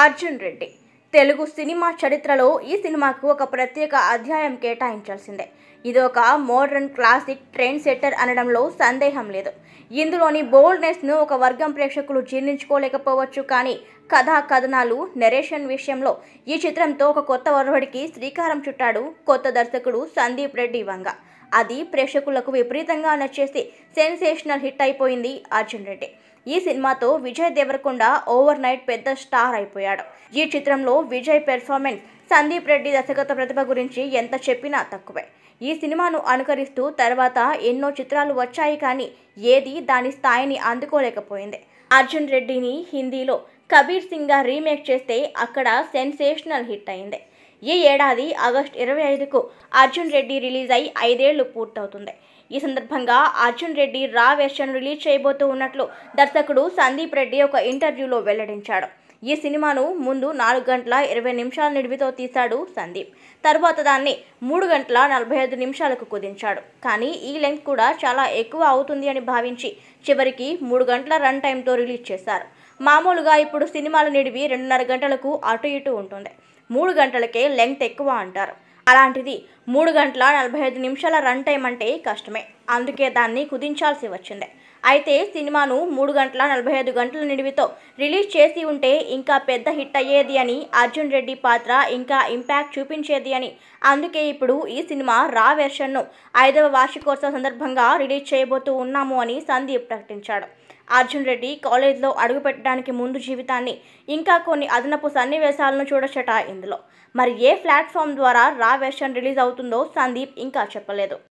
Arjun Reddy Telugu cinema చరిత్రలో ఈ సినిమాకు ఒక ప్రత్యేక అధ్యాయం కేటాయించాల్సిందే ఇది ఒక మోడర్న్ క్లాసిక్ ట్రెండ్ సెట్టర్ అనడంలో సందేహం లేదు ఇందులోని బోల్డ్నెస్ను ఒక వర్గం ప్రేక్షకులు జీర్ణించుకోలేకపోవచ్చు కానీ కథా కథనాలు నెరేషన్ విషయంలో ఈ చిత్రంతో ఒక కొత్త ఒరవడికి శ్రీకారం చుట్టాడు కొత్త దర్శకుడు సందీప్ రెడ్డి వంగ అది ప్రేక్షకులకు విపరీతంగా నచ్చేసి సెన్సేషనల్ హిట్ అయిపోయింది అర్జున్ రెడ్డి ఈ సినిమాతో విజయ్ దేవరకొండ ఓవర్ నైట్ పెద్ద స్టార్ అయిపోయాడు ఈ చిత్రంలో విజయ్ పెర్ఫార్మెన్స్ సందీప్ రెడ్డి దర్శకత్వ ప్రతిభ గురించి ఎంత చెప్పినా తక్కువే ఈ సినిమాను అనుకరిస్తూ తర్వాత ఎన్నో చిత్రాలు వచ్చాయి కానీ ఏది దాని స్థాయిని అందుకోలేకపోయింది అర్జున్ రెడ్డిని హిందీలో కబీర్ సింగ్గా రీమేక్ చేస్తే అక్కడ సెన్సేషనల్ హిట్ అయింది ఈ ఏడాది ఆగస్టు ఇరవై ఐదుకు అర్జున్ రెడ్డి రిలీజ్ అయి ఐదేళ్లు పూర్తవుతుంది ఈ సందర్భంగా అర్జున్ రెడ్డి రా వెర్షన్ రిలీజ్ చేయబోతూ ఉన్నట్లు దర్శకుడు సందీప్ రెడ్డి ఒక ఇంటర్వ్యూలో వెల్లడించాడు ఈ సినిమాను ముందు నాలుగు గంటల ఇరవై నిమిషాల నిడివితో తీశాడు సందీప్ తర్వాత దాన్ని మూడు గంటల నలభై ఐదు నిమిషాలకు కుదించాడు కానీ ఈ లెంగ్త్ కూడా చాలా ఎక్కువ అవుతుంది అని భావించి చివరికి మూడు గంటల రన్ టైంతో రిలీజ్ చేశారు మామూలుగా ఇప్పుడు సినిమాల నిడివి రెండున్నర గంటలకు అటు ఇటు ఉంటుంది మూడు గంటలకే లెంగ్త్ ఎక్కువ అంటారు అలాంటిది మూడు గంటల నలభై ఐదు నిమిషాల రన్ టైం అంటే కష్టమే అందుకే దాన్ని కుదించాల్సి వచ్చింది అయితే సినిమాను మూడు గంటల నలభై ఐదు గంటల నిడివితో రిలీజ్ చేసి ఉంటే ఇంకా పెద్ద హిట్ అయ్యేది అని అర్జున్ రెడ్డి పాత్ర ఇంకా ఇంపాక్ట్ చూపించేది అని అందుకే ఇప్పుడు ఈ సినిమా రా వెర్షన్ను ఐదవ వార్షికోత్సవ సందర్భంగా రిలీజ్ చేయబోతూ ఉన్నాము అని సందీప్ ప్రకటించాడు అర్జున్ రెడ్డి కాలేజ్లో అడుగుపెట్టడానికి ముందు జీవితాన్ని ఇంకా కొన్ని అదనపు సన్నివేశాలను చూడచట ఇందులో మరి ఏ ప్లాట్ఫామ్ ద్వారా రా వెర్షన్ రిలీజ్ అవుతుందో సందీప్ ఇంకా చెప్పలేదు